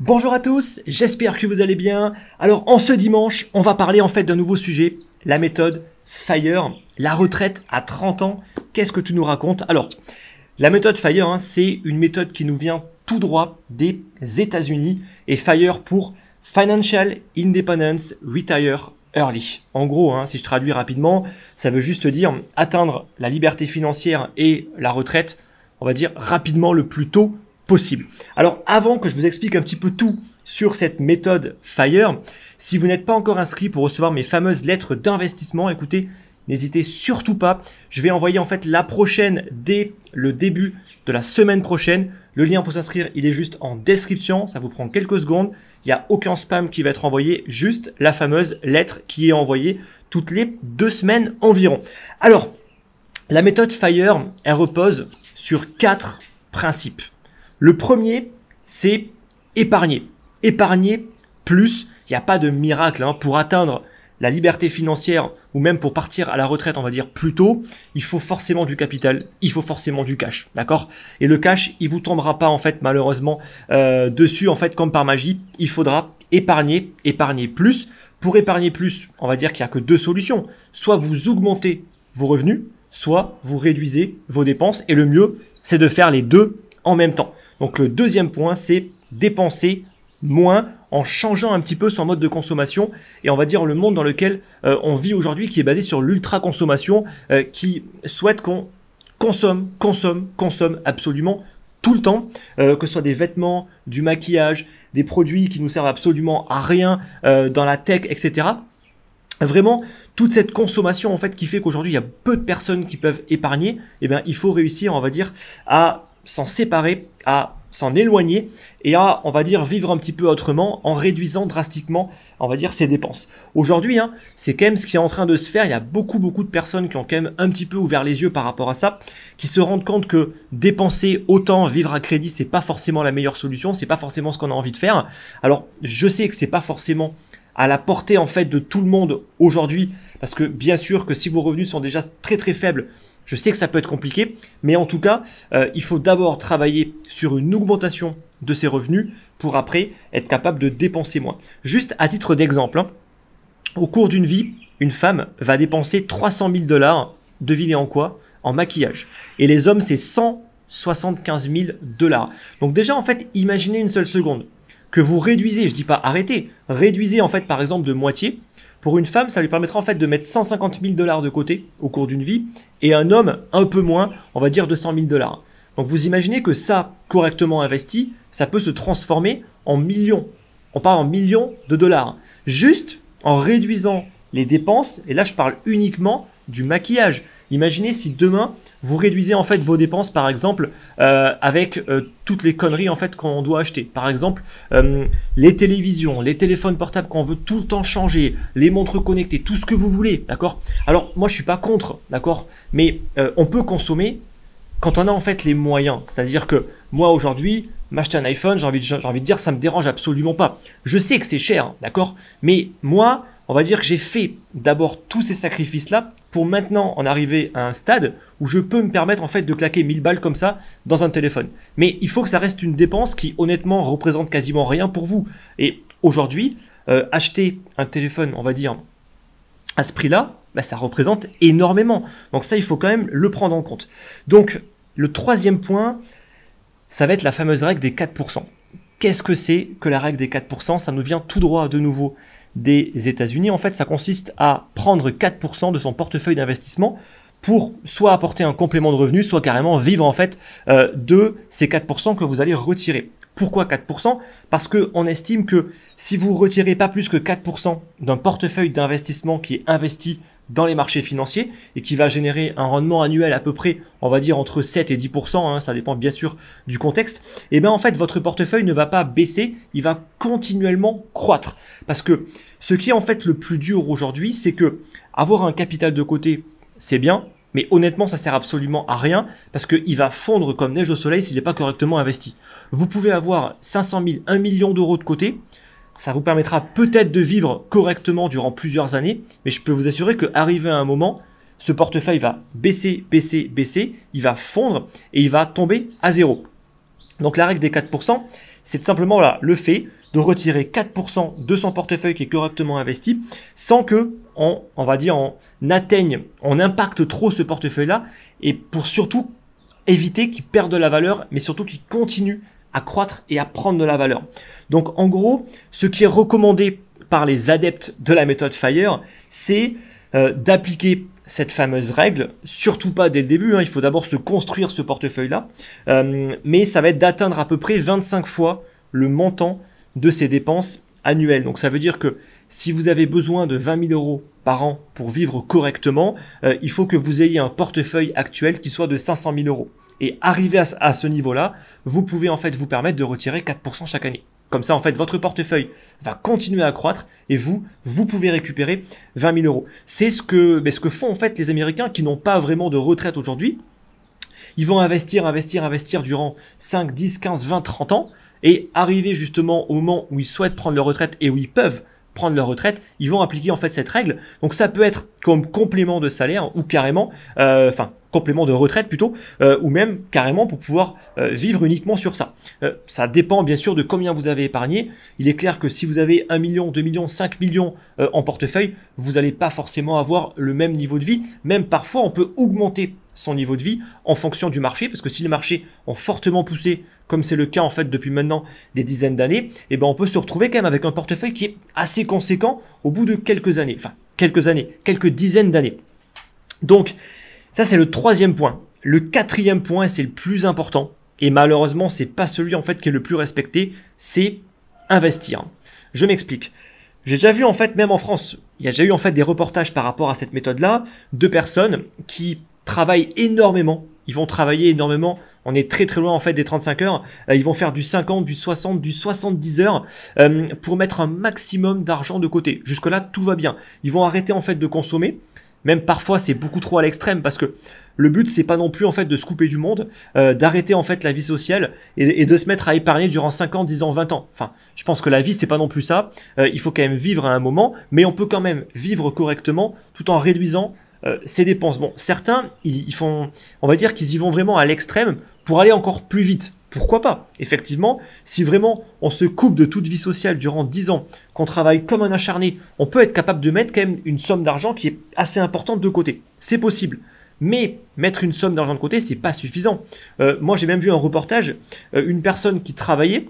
Bonjour à tous, j'espère que vous allez bien. Alors en ce dimanche, on va parler en fait d'un nouveau sujet, la méthode Fire, la retraite à 30 ans. Qu'est-ce que tu nous racontes Alors, la méthode Fire, hein, c'est une méthode qui nous vient tout droit des États-Unis et Fire pour Financial Independence Retire early. En gros, hein, si je traduis rapidement, ça veut juste dire atteindre la liberté financière et la retraite, on va dire rapidement le plus tôt possible. Alors avant que je vous explique un petit peu tout sur cette méthode FIRE, si vous n'êtes pas encore inscrit pour recevoir mes fameuses lettres d'investissement, écoutez, n'hésitez surtout pas. Je vais envoyer en fait la prochaine dès le début de la semaine prochaine le lien pour s'inscrire, il est juste en description, ça vous prend quelques secondes. Il n'y a aucun spam qui va être envoyé, juste la fameuse lettre qui est envoyée toutes les deux semaines environ. Alors, la méthode Fire, elle repose sur quatre principes. Le premier, c'est épargner. Épargner plus, il n'y a pas de miracle hein. pour atteindre la liberté financière ou même pour partir à la retraite, on va dire plus tôt, il faut forcément du capital, il faut forcément du cash, d'accord Et le cash, il vous tombera pas en fait malheureusement euh, dessus en fait comme par magie, il faudra épargner, épargner plus. Pour épargner plus, on va dire qu'il n'y a que deux solutions. Soit vous augmentez vos revenus, soit vous réduisez vos dépenses. Et le mieux, c'est de faire les deux en même temps. Donc le deuxième point, c'est dépenser moins en changeant un petit peu son mode de consommation et on va dire le monde dans lequel euh, on vit aujourd'hui qui est basé sur l'ultra-consommation euh, qui souhaite qu'on consomme, consomme, consomme absolument tout le temps, euh, que ce soit des vêtements, du maquillage, des produits qui nous servent absolument à rien dans la tech, etc. Vraiment, toute cette consommation en fait qui fait qu'aujourd'hui il y a peu de personnes qui peuvent épargner, et eh bien il faut réussir, on va dire, à s'en séparer, à s'en éloigner et à, on va dire, vivre un petit peu autrement en réduisant drastiquement, on va dire, ses dépenses. Aujourd'hui, hein, c'est quand même ce qui est en train de se faire. Il y a beaucoup, beaucoup de personnes qui ont quand même un petit peu ouvert les yeux par rapport à ça, qui se rendent compte que dépenser autant, vivre à crédit, c'est pas forcément la meilleure solution, c'est pas forcément ce qu'on a envie de faire. Alors, je sais que c'est pas forcément à la portée en fait de tout le monde aujourd'hui parce que bien sûr que si vos revenus sont déjà très très faibles je sais que ça peut être compliqué, mais en tout cas, euh, il faut d'abord travailler sur une augmentation de ses revenus pour après être capable de dépenser moins. Juste à titre d'exemple, hein, au cours d'une vie, une femme va dépenser 300 000 dollars, devinez en quoi En maquillage. Et les hommes, c'est 175 000 dollars. Donc déjà, en fait, imaginez une seule seconde que vous réduisez, je ne dis pas arrêter, réduisez en fait par exemple de moitié pour une femme, ça lui permettra en fait de mettre 150 000 dollars de côté au cours d'une vie, et un homme un peu moins, on va dire 200 000 dollars. Donc vous imaginez que ça, correctement investi, ça peut se transformer en millions. On parle en millions de dollars. Juste en réduisant les dépenses, et là je parle uniquement du maquillage. Imaginez si demain vous réduisez en fait vos dépenses, par exemple, euh, avec euh, toutes les conneries en fait qu'on doit acheter. Par exemple, euh, les télévisions, les téléphones portables qu'on veut tout le temps changer, les montres connectées, tout ce que vous voulez, d'accord Alors moi je suis pas contre, d'accord, mais on peut consommer quand on a en fait les moyens. C'est-à-dire que moi aujourd'hui, m'acheter un iPhone, j'ai envie, de, envie de dire, ça me dérange absolument pas. Je sais que c'est cher, d'accord Mais moi, on va dire que j'ai fait d'abord tous ces sacrifices-là pour maintenant en arriver à un stade où je peux me permettre en fait de claquer 1000 balles comme ça dans un téléphone. Mais il faut que ça reste une dépense qui honnêtement représente quasiment rien pour vous. Et aujourd'hui, euh, acheter un téléphone, on va dire, à ce prix-là, bah, ça représente énormément. Donc ça, il faut quand même le prendre en compte. Donc le troisième point, ça va être la fameuse règle des 4%. Qu'est-ce que c'est que la règle des 4% Ça nous vient tout droit de nouveau des États-Unis. En fait, ça consiste à prendre 4% de son portefeuille d'investissement pour soit apporter un complément de revenu, soit carrément vivre en fait euh, de ces 4% que vous allez retirer. Pourquoi 4% Parce qu'on estime que si vous retirez pas plus que 4% d'un portefeuille d'investissement qui est investi dans les marchés financiers et qui va générer un rendement annuel à peu près, on va dire entre 7 et 10%, hein, ça dépend bien sûr du contexte, et eh bien en fait votre portefeuille ne va pas baisser, il va continuellement croître. Parce que ce qui est en fait le plus dur aujourd'hui, c'est que avoir un capital de côté c'est bien, mais honnêtement, ça sert absolument à rien parce qu'il va fondre comme neige au soleil s'il n'est pas correctement investi. Vous pouvez avoir 500 000, 1 million d'euros de côté. Ça vous permettra peut-être de vivre correctement durant plusieurs années, mais je peux vous assurer qu'arrivé à un moment, ce portefeuille va baisser, baisser, baisser, il va fondre et il va tomber à zéro. Donc la règle des 4%, c'est simplement là, le fait de retirer 4% de son portefeuille qui est correctement investi sans que on, va dire, on atteigne, on impacte trop ce portefeuille-là et pour surtout éviter qu'il perde de la valeur, mais surtout qu'il continue à croître et à prendre de la valeur. Donc en gros, ce qui est recommandé par les adeptes de la méthode FIRE, c'est euh, d'appliquer cette fameuse règle, surtout pas dès le début, hein. il faut d'abord se construire ce portefeuille-là, euh, mais ça va être d'atteindre à peu près 25 fois le montant de ses dépenses annuelles. Donc ça veut dire que si vous avez besoin de 20 000 euros par an pour vivre correctement, euh, il faut que vous ayez un portefeuille actuel qui soit de 500 000 euros. Et arrivé à, ce niveau-là, vous pouvez en fait vous permettre de retirer 4% chaque année. Comme ça, en fait, votre portefeuille va continuer à croître et vous, vous pouvez récupérer 20 000 euros. C'est ce que, ben, ce que font en fait les Américains qui n'ont pas vraiment de retraite aujourd'hui. Ils vont investir, investir, investir durant 5, 10, 15, 20, 30 ans et arrivé justement au moment où ils souhaitent prendre leur retraite et où ils peuvent prendre leur retraite, ils vont appliquer en fait cette règle. Donc ça peut être comme complément de salaire ou carrément, euh, enfin complément de retraite plutôt, euh, ou même carrément pour pouvoir euh, vivre uniquement sur ça. ça dépend bien sûr de combien vous avez épargné. Il est clair que si vous avez 1 million, 2 millions, 5 millions en portefeuille, vous n'allez pas forcément avoir le même niveau de vie. Même parfois on peut augmenter son niveau de vie en fonction du marché, parce que si les marchés ont fortement poussé, comme c'est le cas en fait depuis maintenant des dizaines d'années, eh ben on peut se retrouver quand même avec un portefeuille qui est assez conséquent au bout de quelques années, enfin quelques années, quelques dizaines d'années. Donc ça c'est le troisième point. Le quatrième point, c'est le plus important, et malheureusement c'est pas celui en fait qui est le plus respecté, c'est investir. Je m'explique. J'ai déjà vu en fait, même en France, il y a déjà eu en fait des reportages par rapport à cette méthode-là, de personnes qui travaillent énormément. Ils vont travailler énormément. On est très très loin en fait des 35 heures. Euh, ils vont faire du 50, du 60, du 70 heures euh, pour mettre un maximum d'argent de côté. Jusque-là, tout va bien. Ils vont arrêter en fait de consommer. Même parfois, c'est beaucoup trop à l'extrême parce que le but, c'est pas non plus en fait de se couper du monde, euh, d'arrêter en fait la vie sociale et, de se mettre à épargner durant 5 ans, 10 ans, 20 ans. Enfin, je pense que la vie, c'est pas non plus ça. il faut quand même vivre à un moment, mais on peut quand même vivre correctement tout en réduisant euh, ces dépenses. Bon, certains, font, on va dire qu'ils y vont vraiment à l'extrême pour aller encore plus vite. Pourquoi pas Effectivement, si vraiment on se coupe de toute vie sociale durant 10 ans, qu'on travaille comme un acharné, on peut être capable de mettre quand même une somme d'argent qui est assez importante de côté. C'est possible. Mais mettre une somme d'argent de côté, c'est pas suffisant. Euh, moi, j'ai même vu un reportage, euh, une personne qui travaillait,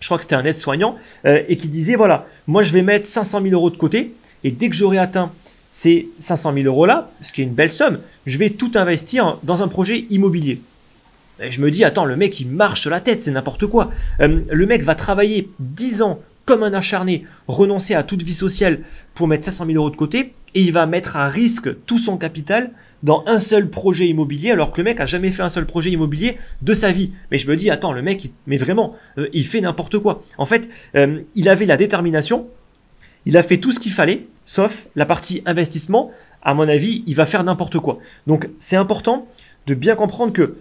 je crois que c'était un aide-soignant, et qui disait voilà, moi je vais mettre 500 000 euros de côté, et dès que j'aurai atteint ces 500 000 euros-là, ce qui est une belle somme, je vais tout investir dans un projet immobilier. Et je me dis, attends, le mec, il marche sur la tête, c'est n'importe quoi. Euh, le mec va travailler 10 ans comme un acharné, renoncer à toute vie sociale pour mettre 500 000 euros de côté, et il va mettre à risque tout son capital dans un seul projet immobilier, alors que le mec a jamais fait un seul projet immobilier de sa vie. Mais je me dis, attends, le mec, mais vraiment, euh, il fait n'importe quoi. En fait, euh, il avait la détermination, il a fait tout ce qu'il fallait, sauf la partie investissement. À mon avis, il va faire n'importe quoi. Donc, c'est important de bien comprendre que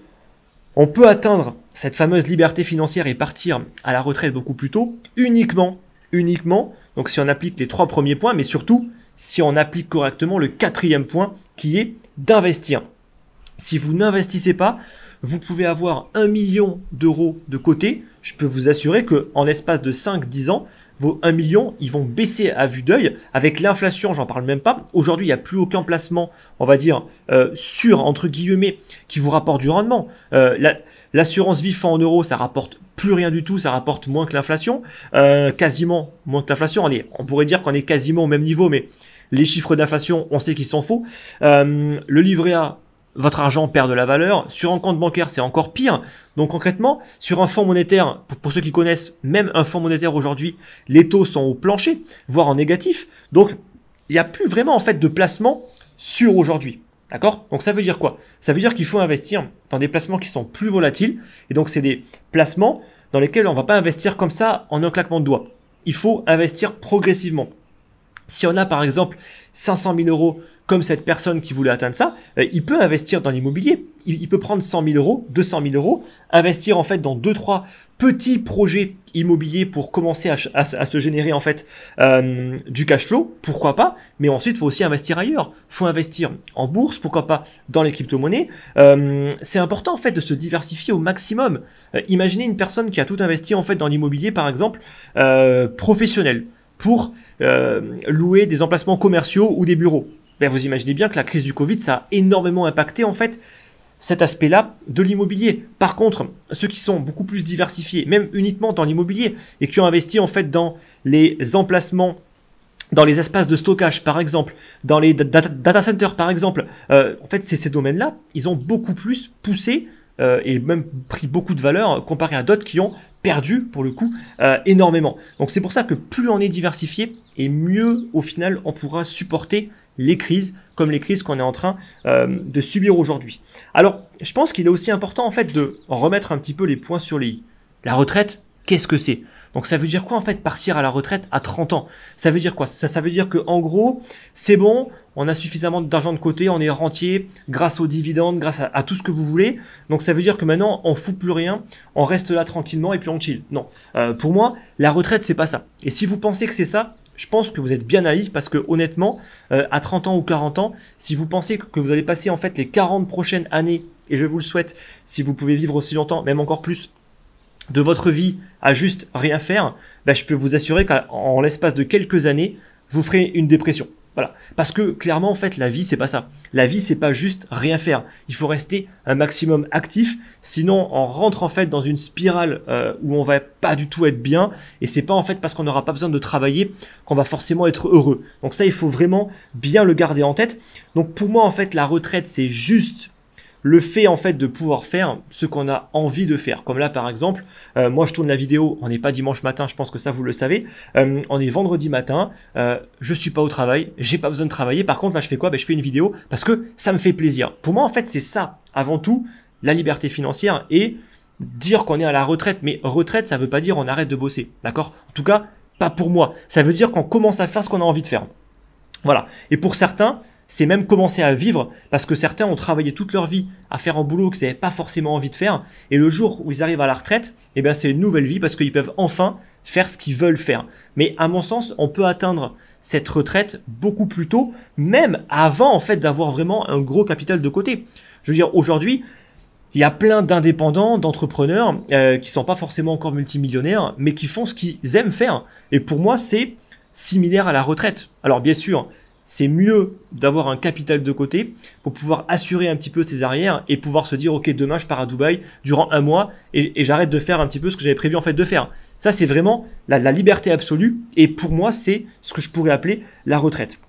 on peut atteindre cette fameuse liberté financière et partir à la retraite beaucoup plus tôt uniquement, uniquement. Donc, si on applique les trois premiers points, mais surtout si on applique correctement le quatrième point qui est d'investir. Si vous n'investissez pas, vous pouvez avoir un million d'euros de côté. Je peux vous assurer que en l'espace de 5-10 ans, vos 1 million, ils vont baisser à vue d'œil. Avec l'inflation, j'en parle même pas. Aujourd'hui, il n'y a plus aucun placement, on va dire, euh, sûr, entre guillemets, qui vous rapporte du rendement. Euh, l'assurance vie en euros, ça rapporte plus rien du tout, ça rapporte moins que l'inflation, euh, quasiment moins que l'inflation. On, on pourrait dire qu'on est quasiment au même niveau, mais les chiffres d'inflation, on sait qu'ils sont faux. le livret A, votre argent perd de la valeur. Sur un compte bancaire, c'est encore pire. Donc concrètement, sur un fonds monétaire, pour, ceux qui connaissent, même un fonds monétaire aujourd'hui, les taux sont au plancher, voire en négatif. Donc il n'y a plus vraiment en fait de placement sur aujourd'hui. D'accord Donc ça veut dire quoi Ça veut dire qu'il faut investir dans des placements qui sont plus volatiles. Et donc c'est des placements dans lesquels on ne va pas investir comme ça en un claquement de doigts. Il faut investir progressivement. Si on a par exemple 500 000 euros comme cette personne qui voulait atteindre ça, euh, il peut investir dans l'immobilier. Il, peut prendre 100 000 euros, 200 000 euros, investir en fait dans deux trois petits projets immobiliers pour commencer à, se générer en fait euh, du cash flow, pourquoi pas. Mais ensuite, faut aussi investir ailleurs. Faut investir en bourse, pourquoi pas dans les crypto-monnaies. Euh, c'est important en fait de se diversifier au maximum. imaginez une personne qui a tout investi en fait dans l'immobilier, par exemple, professionnel, pour louer des emplacements commerciaux ou des bureaux ben, vous imaginez bien que la crise du Covid, ça a énormément impacté en fait cet aspect-là de l'immobilier. Par contre, ceux qui sont beaucoup plus diversifiés, même uniquement dans l'immobilier, et qui ont investi en fait dans les emplacements, dans les espaces de stockage par exemple, dans les data, centers par exemple, euh, en fait c'est ces domaines-là, ils ont beaucoup plus poussé euh, et même pris beaucoup de valeur comparé à d'autres qui ont perdu, pour le coup, euh, énormément. Donc c'est pour ça que plus on est diversifié, et mieux, au final, on pourra supporter les crises, comme les crises qu'on est en train euh, de subir aujourd'hui. Alors, je pense qu'il est aussi important, en fait, de remettre un petit peu les points sur les i. La retraite, qu'est-ce que c'est donc ça veut dire quoi en fait partir à la retraite à 30 ans Ça veut dire quoi ça, veut dire que en gros, c'est bon, on a suffisamment d'argent de côté, on est rentier grâce aux dividendes, grâce à, tout ce que vous voulez. Donc ça veut dire que maintenant on fout plus rien, on reste là tranquillement et puis on chill. Non, euh, pour moi, la retraite c'est pas ça. Et si vous pensez que c'est ça, je pense que vous êtes bien naïf parce que honnêtement, euh, à 30 ans ou 40 ans, si vous pensez que vous allez passer en fait les 40 prochaines années, et je vous le souhaite, si vous pouvez vivre aussi longtemps, même encore plus, de votre vie à juste rien faire, bah, je peux vous assurer qu'en l'espace de quelques années, vous ferez une dépression. Voilà. Parce que clairement, en fait, la vie, c'est pas ça. La vie, c'est pas juste rien faire. Il faut rester un maximum actif. Sinon, on rentre en fait dans une spirale euh, où on va pas du tout être bien. Et c'est pas en fait parce qu'on n'aura pas besoin de travailler qu'on va forcément être heureux. Donc ça, il faut vraiment bien le garder en tête. Donc pour moi, en fait, la retraite, c'est juste le fait en fait de pouvoir faire ce qu'on a envie de faire. Comme là par exemple, euh, moi je tourne la vidéo, on n'est pas dimanche matin, je pense que ça vous le savez, euh, on est vendredi matin, euh, je suis pas au travail, j'ai pas besoin de travailler, par contre là je fais quoi ben, Je fais une vidéo parce que ça me fait plaisir. Pour moi en fait c'est ça, avant tout, la liberté financière et dire qu'on est à la retraite, mais retraite ça veut pas dire on arrête de bosser, d'accord En tout cas, pas pour moi, ça veut dire qu'on commence à faire ce qu'on a envie de faire. Voilà, et pour certains, c'est même commencer à vivre parce que certains ont travaillé toute leur vie à faire un boulot qu'ils n'avaient pas forcément envie de faire et le jour où ils arrivent à la retraite, eh bien c'est une nouvelle vie parce qu'ils peuvent enfin faire ce qu'ils veulent faire. Mais à mon sens, on peut atteindre cette retraite beaucoup plus tôt, même avant en fait d'avoir vraiment un gros capital de côté. Je veux dire aujourd'hui, il y a plein d'indépendants, d'entrepreneurs qui euh, qui sont pas forcément encore multimillionnaires, mais qui font ce qu'ils aiment faire. Et pour moi, c'est similaire à la retraite. Alors bien sûr, c'est mieux d'avoir un capital de côté pour pouvoir assurer un petit peu ses arrières et pouvoir se dire ok demain je pars à Dubaï durant un mois et, j'arrête de faire un petit peu ce que j'avais prévu en fait de faire. Ça c'est vraiment la, liberté absolue et pour moi c'est ce que je pourrais appeler la retraite.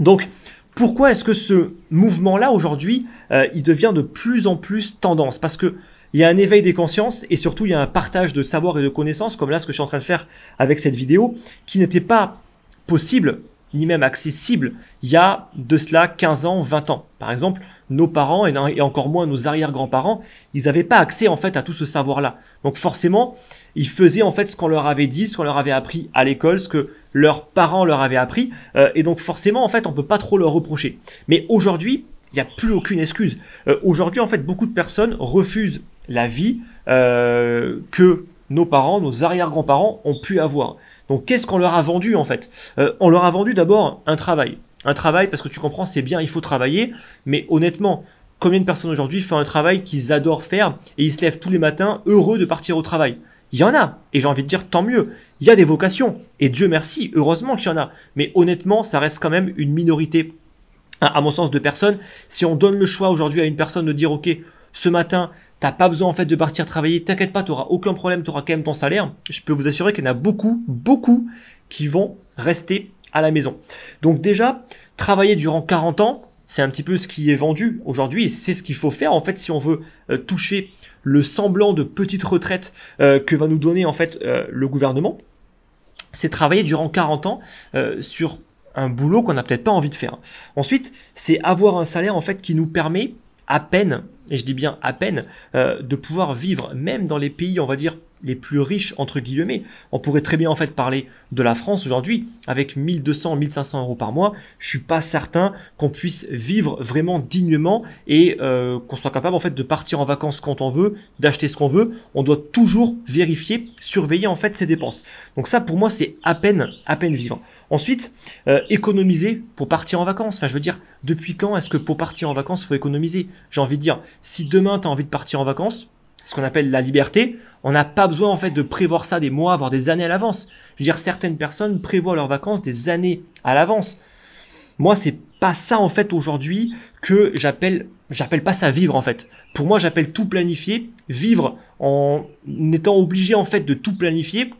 Donc pourquoi est-ce que ce mouvement-là aujourd'hui euh, il devient de plus en plus tendance Parce qu'il y a un éveil des consciences et surtout il y a un partage de savoir et de connaissances comme là ce que je suis en train de faire avec cette vidéo qui n'était pas possible ni même accessible il y a de cela 15 ans, 20 ans. Par exemple, nos parents et encore moins nos arrière-grands-parents, ils n'avaient pas accès en fait à tout ce savoir-là. Donc forcément, ils faisaient en fait ce qu'on leur avait dit, ce qu'on leur avait appris à l'école, ce que leurs parents leur avaient appris. Euh, et donc forcément, en fait, on peut pas trop leur reprocher. Mais aujourd'hui, il n'y a plus aucune excuse. Euh, aujourd'hui, en fait, beaucoup de personnes refusent la vie euh, que nos parents, nos arrière-grands-parents ont pu avoir. Donc qu'est-ce qu'on leur a vendu en fait euh, On leur a vendu d'abord un travail. Un travail parce que tu comprends, c'est bien, il faut travailler, mais honnêtement, combien de personnes aujourd'hui font un travail qu'ils adorent faire et ils se lèvent tous les matins heureux de partir au travail il y en a, et j'ai envie de dire tant mieux. Il y a des vocations, et Dieu merci, heureusement qu'il y en a. Mais honnêtement, ça reste quand même une minorité, à, à mon sens, de personnes. Si on donne le choix aujourd'hui à une personne de dire, ok, ce matin, T'as pas besoin en fait de partir travailler, t'inquiète pas, tu t'auras aucun problème, t'auras quand même ton salaire. Je peux vous assurer qu'il y en a beaucoup, beaucoup qui vont rester à la maison. Donc déjà, travailler durant 40 ans, c'est un petit peu ce qui est vendu aujourd'hui et c'est ce qu'il faut faire en fait si on veut euh, toucher le semblant de petite retraite euh, que va nous donner en fait euh, le gouvernement. C'est travailler durant 40 ans sur un boulot qu'on n'a peut-être pas envie de faire. Ensuite, c'est avoir un salaire en fait qui nous permet à peine, et je dis bien à peine, euh, de pouvoir vivre, même dans les pays, on va dire, les plus riches, entre guillemets. On pourrait très bien en fait parler de la France aujourd'hui, avec 1200, 1500 euros par mois. Je suis pas certain qu'on puisse vivre vraiment dignement et euh, qu'on soit capable en fait de partir en vacances quand on veut, d'acheter ce qu'on veut. On doit toujours vérifier, surveiller en fait ses dépenses. Donc ça, pour moi, c'est à peine, à peine vivre. Ensuite, euh, économiser pour partir en vacances. Enfin, je veux dire, depuis quand est-ce que pour partir en vacances, il faut économiser J'ai envie de dire, si demain, tu as envie de partir en vacances, ce qu'on appelle la liberté, on n'a pas besoin en fait de prévoir ça des mois, voire des années à l'avance. Je veux dire, certaines personnes prévoient leurs vacances des années à l'avance. Moi, c'est pas ça en fait aujourd'hui que j'appelle j'appelle pas ça vivre en fait. Pour moi, j'appelle tout planifier vivre en étant obligé en fait de tout planifier.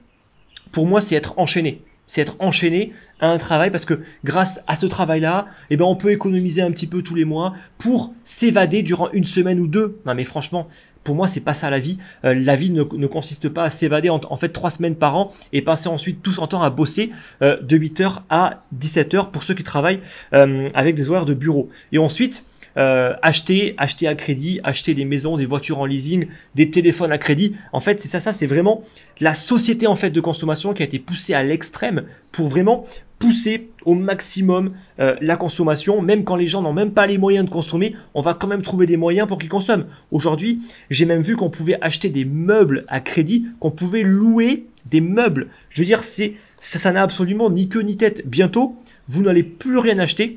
Pour moi, c'est être enchaîné c'est être enchaîné à un travail parce que grâce à ce travail-là, eh ben on peut économiser un petit peu tous les mois pour s'évader durant une semaine ou deux. Non mais franchement, pour moi c'est pas ça la vie. Euh, la vie ne, consiste pas à s'évader en, fait trois semaines par an et passer ensuite tout son temps à bosser euh, de 8h à 17h pour ceux qui travaillent euh, avec des horaires de bureau. Et ensuite, euh, acheter, acheter à crédit, acheter des maisons, des voitures en leasing, des téléphones à crédit. En fait, c'est ça, ça c'est vraiment la société en fait de consommation qui a été poussée à l'extrême pour vraiment pousser au maximum euh, la consommation, même quand les gens n'ont même pas les moyens de consommer, on va quand même trouver des moyens pour qu'ils consomment. Aujourd'hui, j'ai même vu qu'on pouvait acheter des meubles à crédit, qu'on pouvait louer des meubles. Je veux dire, c'est ça n'a absolument ni queue ni tête. Bientôt, vous n'allez plus rien acheter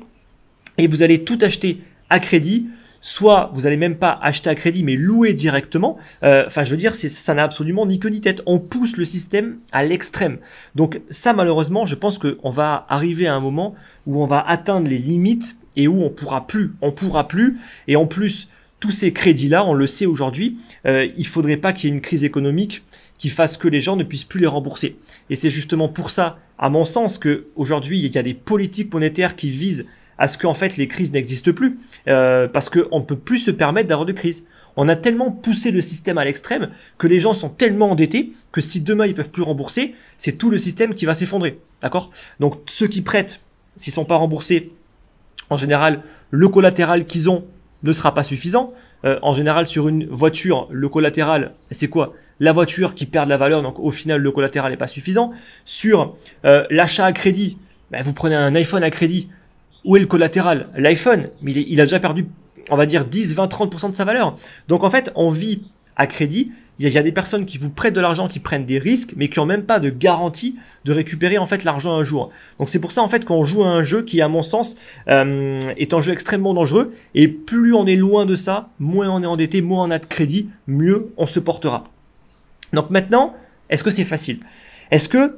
et vous allez tout acheter crédit, soit vous allez même pas acheter à crédit mais louer directement. Euh, enfin, je veux dire, ça n'a absolument ni queue ni tête. On pousse le système à l'extrême. Donc ça, malheureusement, je pense qu'on va arriver à un moment où on va atteindre les limites et où on pourra plus, on pourra plus. Et en plus, tous ces crédits-là, on le sait aujourd'hui, euh, il faudrait pas qu'il y ait une crise économique qui fasse que les gens ne puissent plus les rembourser. Et c'est justement pour ça, à mon sens, que aujourd'hui il y a des politiques monétaires qui visent à ce qu'en fait les crises n'existent plus, euh, parce qu'on ne peut plus se permettre d'avoir de crise. On a tellement poussé le système à l'extrême que les gens sont tellement endettés que si demain ils peuvent plus rembourser, c'est tout le système qui va s'effondrer. D'accord Donc ceux qui prêtent, s'ils sont pas remboursés, en général, le collatéral qu'ils ont ne sera pas suffisant. Euh, en général, sur une voiture, le collatéral, c'est quoi La voiture qui perd de la valeur, donc au final, le collatéral n'est pas suffisant. Sur euh, l'achat à crédit, ben, vous prenez un iPhone à crédit, où est le collatéral L'iPhone, mais il, a déjà perdu, on va dire, 10, 20, 30% de sa valeur. Donc en fait, on vit à crédit. Il y, a, des personnes qui vous prêtent de l'argent, qui prennent des risques, mais qui n'ont même pas de garantie de récupérer en fait l'argent un jour. Donc c'est pour ça en fait qu'on joue à un jeu qui, à mon sens, euh, est un jeu extrêmement dangereux. Et plus on est loin de ça, moins on est endetté, moins on a de crédit, mieux on se portera. Donc maintenant, est-ce que c'est facile Est-ce que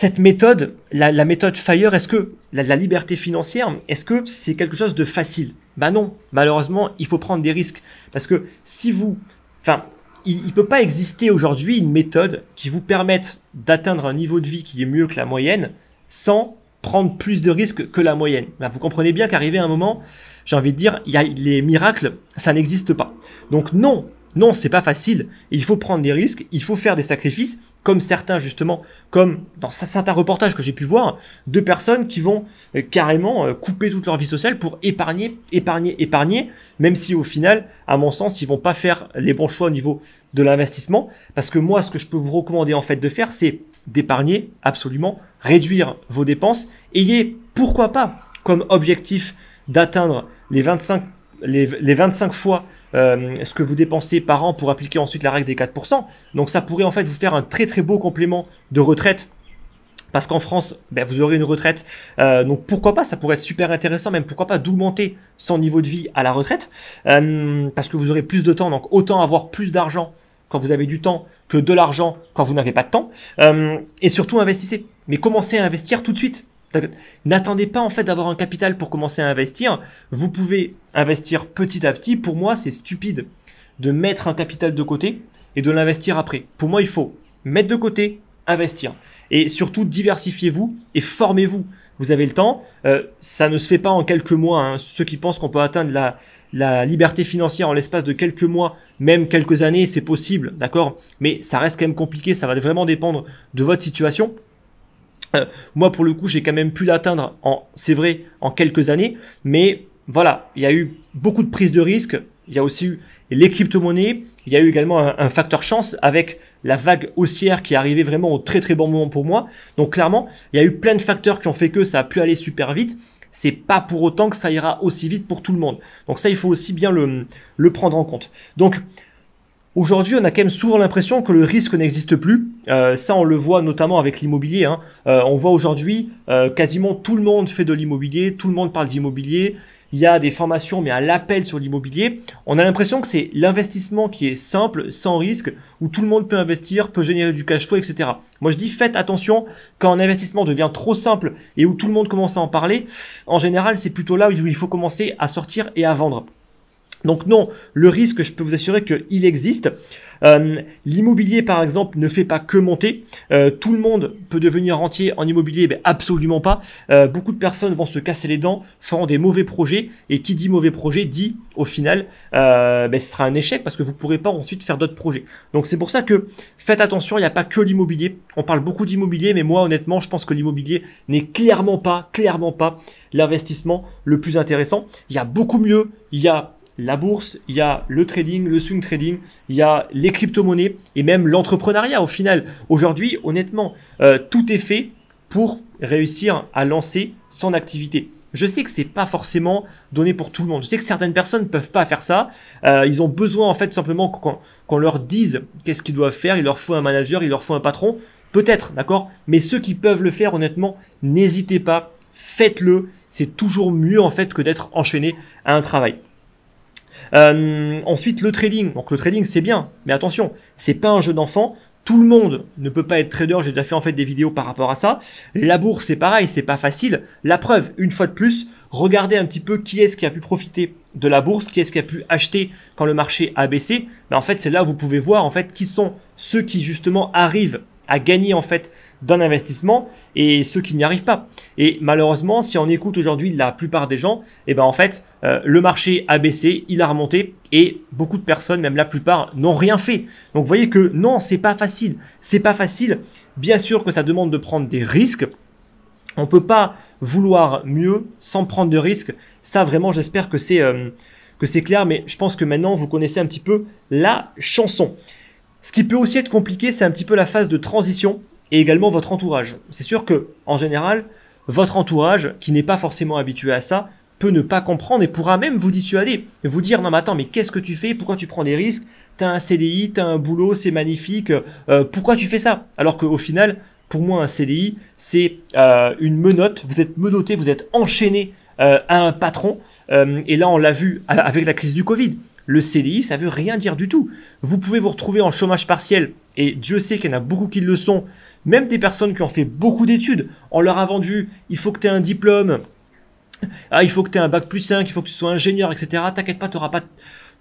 cette méthode, la, méthode FIRE, est-ce que la, liberté financière, est-ce que c'est quelque chose de facile Ben non, malheureusement, il faut prendre des risques. Parce que si vous... Enfin, il ne peut pas exister aujourd'hui une méthode qui vous permette d'atteindre un niveau de vie qui est mieux que la moyenne sans prendre plus de risques que la moyenne. Ben, vous comprenez bien qu'arriver à un moment, j'ai envie de dire, il y a, les miracles, ça n'existe pas. Donc non, non, c'est pas facile. Il faut prendre des risques, il faut faire des sacrifices, comme certains justement, comme dans certains reportages que j'ai pu voir, de personnes qui vont euh, carrément euh, couper toute leur vie sociale pour épargner, épargner, épargner, même si au final, à mon sens, ils vont pas faire les bons choix au niveau de l'investissement. Parce que moi, ce que je peux vous recommander en fait de faire, c'est d'épargner absolument, réduire vos dépenses, ayez pourquoi pas comme objectif d'atteindre les 25 les 25 fois euh, ce que vous dépensez par an pour appliquer ensuite la règle des 4%. Donc ça pourrait en fait vous faire un très très beau complément de retraite. Parce qu'en France, ben, vous aurez une retraite. Euh, donc pourquoi pas, ça pourrait être super intéressant, même pourquoi pas d'augmenter son niveau de vie à la retraite. Euh, parce que vous aurez plus de temps, donc autant avoir plus d'argent quand vous avez du temps que de l'argent quand vous n'avez pas de temps. et surtout investissez. Mais commencez à investir tout de suite. N'attendez pas en fait d'avoir un capital pour commencer à investir. Vous pouvez investir petit à petit. Pour moi, c'est stupide de mettre un capital de côté et de l'investir après. Pour moi, il faut mettre de côté, investir. Et surtout, diversifiez-vous et formez-vous. Vous avez le temps. Euh, ça ne se fait pas en quelques mois. Hein. Ceux qui pensent qu'on peut atteindre la, la liberté financière en l'espace de quelques mois, même quelques années, c'est possible, d'accord Mais ça reste quand même compliqué. Ça va vraiment dépendre de votre situation. moi, pour le coup, j'ai quand même pu l'atteindre, c'est vrai, en quelques années, mais voilà, il y a eu beaucoup de prises de risques, il y a aussi eu les crypto-monnaies, il y a eu également un, facteur chance avec la vague haussière qui est arrivée vraiment au très très bon moment pour moi. Donc clairement, il y a eu plein de facteurs qui ont fait que ça a pu aller super vite. C'est pas pour autant que ça ira aussi vite pour tout le monde. Donc ça, il faut aussi bien le, le prendre en compte. Donc Aujourd'hui, on a quand même souvent l'impression que le risque n'existe plus. Euh, ça, on le voit notamment avec l'immobilier. Hein. Euh, on voit aujourd'hui euh, quasiment tout le monde fait de l'immobilier, tout le monde parle d'immobilier. Il y a des formations, mais à l'appel sur l'immobilier. On a l'impression que c'est l'investissement qui est simple, sans risque, où tout le monde peut investir, peut générer du cash flow, etc. Moi, je dis faites attention quand un investissement devient trop simple et où tout le monde commence à en parler. En général, c'est plutôt là où il faut commencer à sortir et à vendre. Donc non, le risque, je peux vous assurer qu'il existe. Euh, l'immobilier, par exemple, ne fait pas que monter. Euh, tout le monde peut devenir rentier en immobilier, mais absolument pas. Euh, beaucoup de personnes vont se casser les dents, feront des mauvais projets, et qui dit mauvais projet dit, au final, ben, ce sera un échec parce que vous ne pourrez pas ensuite faire d'autres projets. Donc c'est pour ça que faites attention, il n'y a pas que l'immobilier. On parle beaucoup d'immobilier, mais moi, honnêtement, je pense que l'immobilier n'est clairement pas, clairement pas l'investissement le plus intéressant. Il y a beaucoup mieux, il y a la bourse, il y a le trading, le swing trading, il y a les crypto-monnaies et même l'entrepreneuriat au final. Aujourd'hui, honnêtement, euh, tout est fait pour réussir à lancer son activité. Je sais que ce n'est pas forcément donné pour tout le monde. Je sais que certaines personnes ne peuvent pas faire ça. Euh, ils ont besoin en fait simplement qu'on leur dise qu'est-ce qu'ils doivent faire. Il leur faut un manager, il leur faut un patron. Peut-être, d'accord Mais ceux qui peuvent le faire, honnêtement, n'hésitez pas, faites-le. C'est toujours mieux en fait que d'être enchaîné à un travail. Euh, ensuite, le trading. Donc le trading, c'est bien, mais attention, c'est pas un jeu d'enfant. Tout le monde ne peut pas être trader. J'ai déjà fait en fait des vidéos par rapport à ça. La bourse, c'est pareil, c'est pas facile. La preuve, une fois de plus, regardez un petit peu qui est-ce qui a pu profiter de la bourse, qui est-ce qui a pu acheter quand le marché a baissé. Ben, en fait, c'est là où vous pouvez voir en fait qui sont ceux qui justement arrivent à gagner en fait d'un investissement et ceux qui n'y arrivent pas. Et malheureusement, si on écoute aujourd'hui la plupart des gens, et eh ben en fait, euh, le marché a baissé, il a remonté et beaucoup de personnes, même la plupart, n'ont rien fait. Donc vous voyez que non, c'est pas facile, c'est pas facile. Bien sûr que ça demande de prendre des risques. On peut pas vouloir mieux sans prendre de risques. Ça vraiment, j'espère que c'est euh, que c'est clair, mais je pense que maintenant vous connaissez un petit peu la chanson. Ce qui peut aussi être compliqué, c'est un petit peu la phase de transition et également votre entourage. C'est sûr que, en général, votre entourage, qui n'est pas forcément habitué à ça, peut ne pas comprendre et pourra même vous dissuader, vous dire non mais attends mais qu'est-ce que tu fais, pourquoi tu prends des risques, t'as un CDI, as un boulot, c'est magnifique, euh, pourquoi tu fais ça Alors qu'au final, pour moi un CDI, c'est euh, une menotte, vous êtes menotté, vous êtes enchaîné euh, à un patron, et là on l'a vu avec la crise du Covid, le CDI, ça veut rien dire du tout. Vous pouvez vous retrouver en chômage partiel, et Dieu sait qu'il y en a beaucoup qui le sont, même des personnes qui ont fait beaucoup d'études, on leur a vendu, il faut que tu aies un diplôme, ah, il faut que tu aies un bac plus 5, il faut que tu sois ingénieur, etc. T'inquiète pas, tu n'auras pas...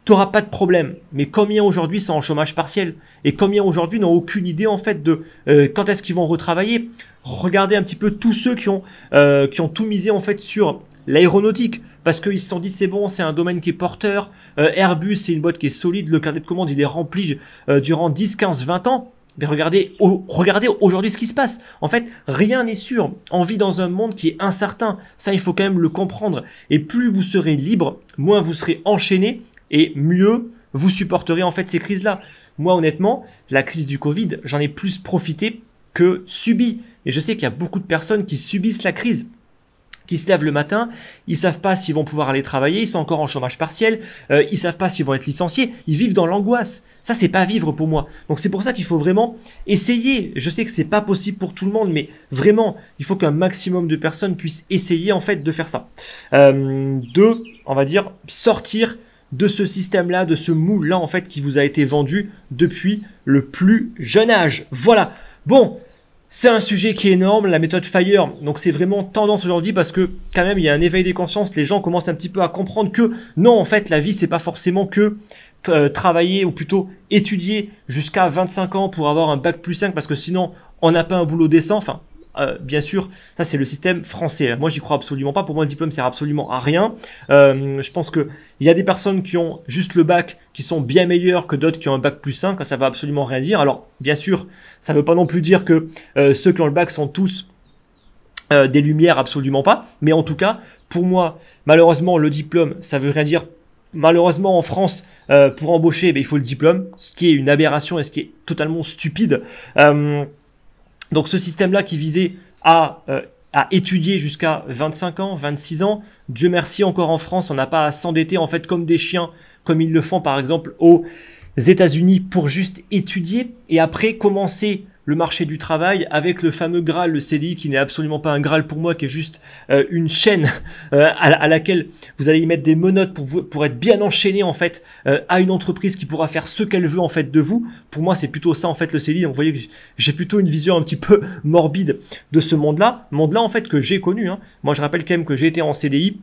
Tu n'auras pas de problème. Mais combien aujourd'hui sont en chômage partiel Et combien aujourd'hui n'ont aucune idée en fait de euh, quand est-ce qu'ils vont retravailler Regardez un petit peu tous ceux qui ont euh, qui ont tout misé en fait sur l'aéronautique parce qu'ils se sont dit c'est bon, c'est un domaine qui est porteur. Euh, Airbus, c'est une boîte qui est solide. Le carnet de commande, il est rempli durant 10, 15, 20 ans. Mais regardez, regardez aujourd'hui ce qui se passe. En fait, rien n'est sûr. On vit dans un monde qui est incertain. Ça, il faut quand même le comprendre. Et plus vous serez libre, moins vous serez enchaîné et mieux vous supporterez en fait ces crises-là. Moi honnêtement, la crise du Covid, j'en ai plus profité que subi. Et je sais qu'il y a beaucoup de personnes qui subissent la crise qui se lèvent le matin, ils savent pas s'ils vont pouvoir aller travailler, ils sont encore en chômage partiel, euh, ils savent pas s'ils vont être licenciés, ils vivent dans l'angoisse. Ça c'est pas vivre pour moi. Donc c'est pour ça qu'il faut vraiment essayer. Je sais que c'est pas possible pour tout le monde, mais vraiment, il faut qu'un maximum de personnes puissent essayer en fait de faire ça. Euh, de, on va dire, sortir de ce système-là, de ce moule-là, en fait, qui vous a été vendu depuis le plus jeune âge. Voilà. Bon, c'est un sujet qui est énorme, la méthode Fire. Donc c'est vraiment tendance aujourd'hui parce que quand même il y a un éveil des consciences. Les gens commencent un petit peu à comprendre que non, en fait, la vie c'est pas forcément que euh, travailler ou plutôt étudier jusqu'à 25 ans pour avoir un bac plus 5 parce que sinon on n'a pas un boulot décent. Enfin, euh, bien sûr, ça c'est le système français. Hein. Moi j'y crois absolument pas. Pour moi, le diplôme sert absolument à rien. Euh, je pense que il y a des personnes qui ont juste le bac, qui sont bien meilleures que d'autres qui ont un bac plus simple Ça va absolument rien dire. Alors bien sûr, ça ne veut pas non plus dire que euh, ceux qui ont le bac sont tous des lumières, absolument pas. Mais en tout cas, pour moi, malheureusement, le diplôme, ça ne veut rien dire malheureusement en France, pour embaucher, ben, il faut le diplôme, ce qui est une aberration et ce qui est totalement stupide. Donc ce système-là qui visait à, euh, à étudier jusqu'à 25 ans, 26 ans, Dieu merci encore en France, on n'a pas à s'endetter en fait comme des chiens, comme ils le font par exemple aux États-Unis pour juste étudier et après commencer le marché du travail avec le fameux Graal, le CDI, qui n'est absolument pas un Graal pour moi, qui est juste euh, une chaîne euh, à, laquelle vous allez y mettre des menottes pour, pour être bien enchaîné en fait euh, à une entreprise qui pourra faire ce qu'elle veut en fait de vous. Pour moi, c'est plutôt ça en fait le CDI. Donc vous voyez que j'ai plutôt une vision un petit peu morbide de ce monde-là, monde-là en fait que j'ai connu. Hein. Moi, je rappelle quand même que j'ai été en CDI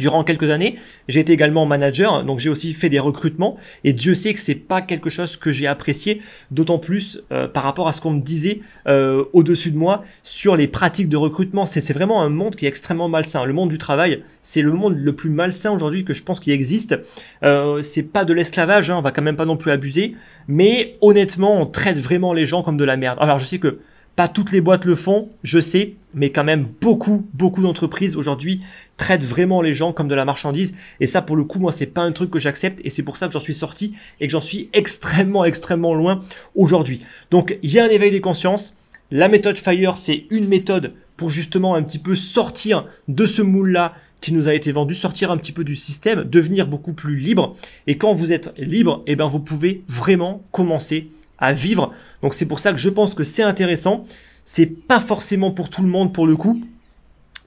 durant quelques années. J'ai été également manager, donc j'ai aussi fait des recrutements. Et Dieu sait que c'est pas quelque chose que j'ai apprécié, d'autant plus euh, par rapport à ce qu'on me disait euh, au-dessus de moi sur les pratiques de recrutement. C'est vraiment un monde qui est extrêmement malsain. Le monde du travail, c'est le monde le plus malsain aujourd'hui que je pense qu'il existe. Euh, c'est pas de l'esclavage, hein, on va quand même pas non plus abuser. Mais honnêtement, on traite vraiment les gens comme de la merde. Alors je sais que pas toutes les boîtes le font, je sais, mais quand même beaucoup, beaucoup d'entreprises aujourd'hui traitent vraiment les gens comme de la marchandise. Et ça, pour le coup, moi, c'est pas un truc que j'accepte. Et c'est pour ça que j'en suis sorti et que j'en suis extrêmement, extrêmement loin aujourd'hui. Donc, il y a un éveil des consciences. La méthode Fire, c'est une méthode pour justement un petit peu sortir de ce moule-là qui nous a été vendu, sortir un petit peu du système, devenir beaucoup plus libre. Et quand vous êtes libre, eh ben, vous pouvez vraiment commencer à vivre. Donc c'est pour ça que je pense que c'est intéressant. C'est pas forcément pour tout le monde pour le coup,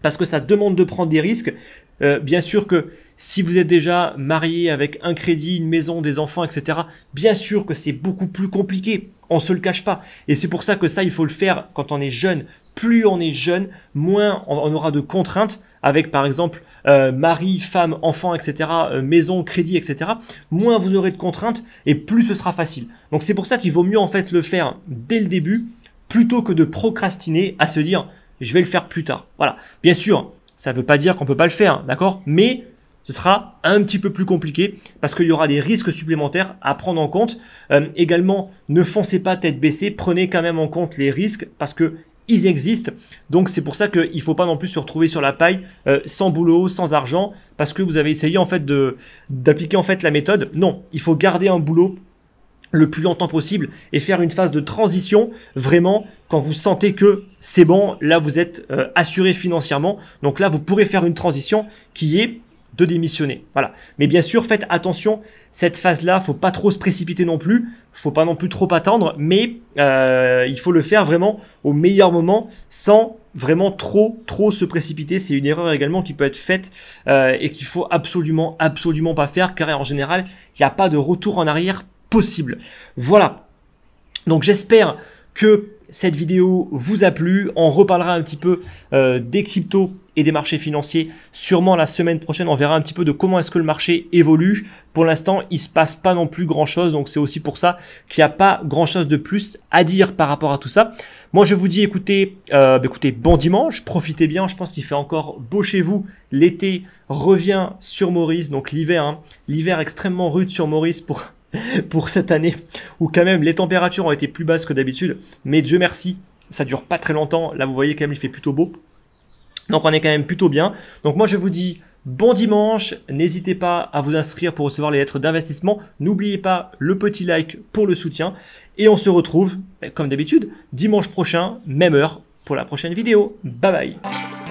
parce que ça demande de prendre des risques. Euh, bien sûr que si vous êtes déjà marié avec un crédit, une maison, des enfants, etc., bien sûr que c'est beaucoup plus compliqué. On se le cache pas. Et c'est pour ça que ça, il faut le faire quand on est jeune. Plus on est jeune, moins on aura de contraintes avec par exemple euh, mari, femme, enfant, etc., euh, maison, crédit, etc., moins vous aurez de contraintes et plus ce sera facile. Donc c'est pour ça qu'il vaut mieux en fait le faire dès le début plutôt que de procrastiner à se dire je vais le faire plus tard. Voilà. Bien sûr, ça ne veut pas dire qu'on ne peut pas le faire, d'accord Mais ce sera un petit peu plus compliqué parce qu'il y aura des risques supplémentaires à prendre en compte. Euh, également, ne foncez pas tête baissée, prenez quand même en compte les risques parce que ils existent. Donc c'est pour ça qu'il ne faut pas non plus se retrouver sur la paille euh, sans boulot, sans argent, parce que vous avez essayé en fait d'appliquer en fait la méthode. Non, il faut garder un boulot le plus longtemps possible et faire une phase de transition vraiment quand vous sentez que c'est bon, là vous êtes euh, assuré financièrement. Donc là vous pourrez faire une transition qui est de démissionner. Voilà. Mais bien sûr, faites attention, cette phase-là, faut pas trop se précipiter non plus, faut pas non plus trop attendre, mais euh, il faut le faire vraiment au meilleur moment sans vraiment trop trop se précipiter. C'est une erreur également qui peut être faite euh, et qu'il faut absolument absolument pas faire car en général, il n'y a pas de retour en arrière possible. Voilà. Donc j'espère que cette vidéo vous a plu. On reparlera un petit peu euh, des cryptos et des marchés financiers. Sûrement la semaine prochaine, on verra un petit peu de comment est-ce que le marché évolue. Pour l'instant, il se passe pas non plus grand-chose, donc c'est aussi pour ça qu'il n'y a pas grand-chose de plus à dire par rapport à tout ça. Moi, je vous dis, écoutez, euh, bah, écoutez, bon dimanche, profitez bien. Je pense qu'il fait encore beau chez vous. L'été revient sur Maurice, donc l'hiver, hein. l'hiver extrêmement rude sur Maurice pour pour cette année où quand même les températures ont été plus basses que d'habitude. Mais Dieu merci, ça dure pas très longtemps. Là, vous voyez quand même, il fait plutôt beau. Donc on est quand même plutôt bien. Donc moi, je vous dis bon dimanche. N'hésitez pas à vous inscrire pour recevoir les lettres d'investissement. N'oubliez pas le petit like pour le soutien. Et on se retrouve, ben, comme d'habitude, dimanche prochain, même heure, pour la prochaine vidéo. Bye bye